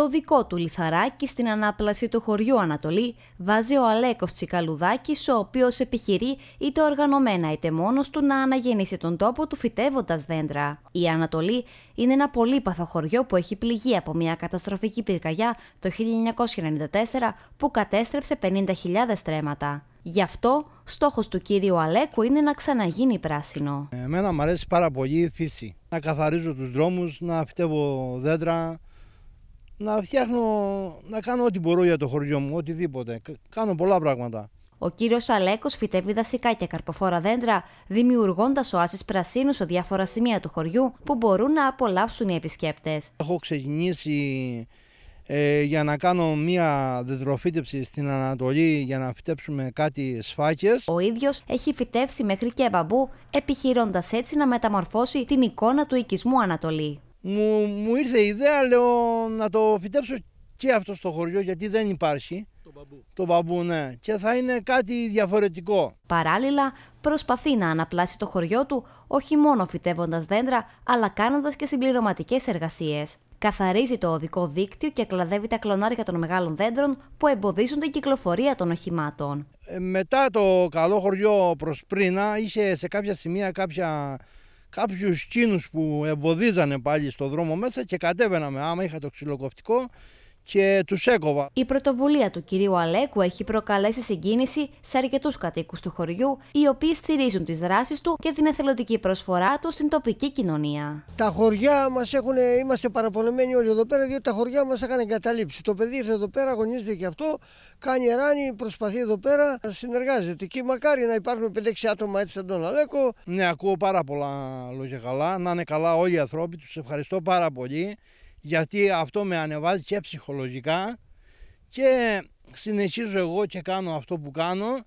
Το δικό του λιθαράκι στην ανάπλαση του χωριού Ανατολή βάζει ο Αλέκος Τσικαλουδάκης, ο οποίος επιχειρεί είτε οργανωμένα είτε μόνος του να αναγεννήσει τον τόπο του φυτεύοντας δέντρα. Η Ανατολή είναι ένα πολύπαθο χωριό που έχει πληγεί από μια καταστροφική πυρκαγιά το 1994 που κατέστρεψε 50.000 στρέμματα. Γι' αυτό στόχος του κύριου Αλέκου είναι να ξαναγίνει πράσινο. Εμένα μου αρέσει πάρα πολύ η φύση. Να καθαρίζω τους δρόμους, να φυτεύω δέντρα, να φτιάχνω, να κάνω ό,τι μπορώ για το χωριό μου, οτιδήποτε. Κάνω πολλά πράγματα. Ο κύριος Αλέκος φυτεύει δασικά και καρποφόρα δέντρα, δημιουργώντας οάσεις πρασίνους σε διάφορα σημεία του χωριού που μπορούν να απολαύσουν οι επισκέπτες. Έχω ξεκινήσει ε, για να κάνω μία δεδροφύτευση στην Ανατολή για να φυτέψουμε κάτι σφάκες. Ο ίδιος έχει φυτέψει μέχρι και μπαμπού, επιχειρώντας έτσι να μεταμορφώσει την εικόνα του οικισμού Ανατολή μου, ήρθε η ιδέα, λέω, να το φυτέψω και αυτό στο χωριό γιατί δεν υπάρχει. Το μπαμπού. Το μπαμπού, ναι. Και θα είναι κάτι διαφορετικό. Παράλληλα, προσπαθεί να αναπλάσει το χωριό του όχι μόνο φυτεύοντας δέντρα, αλλά κάνοντας και συμπληρωματικές εργασίες. Καθαρίζει το οδικό δίκτυο και κλαδεύει τα κλονάρια των μεγάλων δέντρων που εμποδίζουν την κυκλοφορία των οχημάτων. Ε, μετά το καλό χωριό προς Πρίνα είχε σε κάποια σημεία κάποια κάποιους Κίνους που εμποδίζανε πάλι στο δρόμο μέσα και κατέβαιναμε άμα είχα το ξυλοκοπτικό και τους έκοβα. Η πρωτοβουλία του κυρίου Αλέκου έχει προκαλέσει συγκίνηση σε αρκετούς κατοίκους του χωριού, οι οποίοι στηρίζουν τις δράσεις του και την εθελοντική προσφορά του στην τοπική κοινωνία. Τα χωριά μας έχουν, είμαστε παραπονεμένοι όλοι εδώ πέρα, διότι τα χωριά μας είχαν εγκαταλείψει. Το παιδί ήρθε εδώ πέρα, αγωνίζεται και αυτό, κάνει ράνι, προσπαθεί εδώ πέρα, να συνεργάζεται. Και μακάρι να υπάρχουν 5-6 άτομα έτσι σαν τον Αλέκο. Ναι, ακούω πάρα πολλά λόγια καλά. Να είναι καλά όλοι οι άνθρωποι, Τους ευχαριστώ πάρα πολύ γιατί αυτό με ανεβάζει και ψυχολογικά και συνεχίζω εγώ και κάνω αυτό που κάνω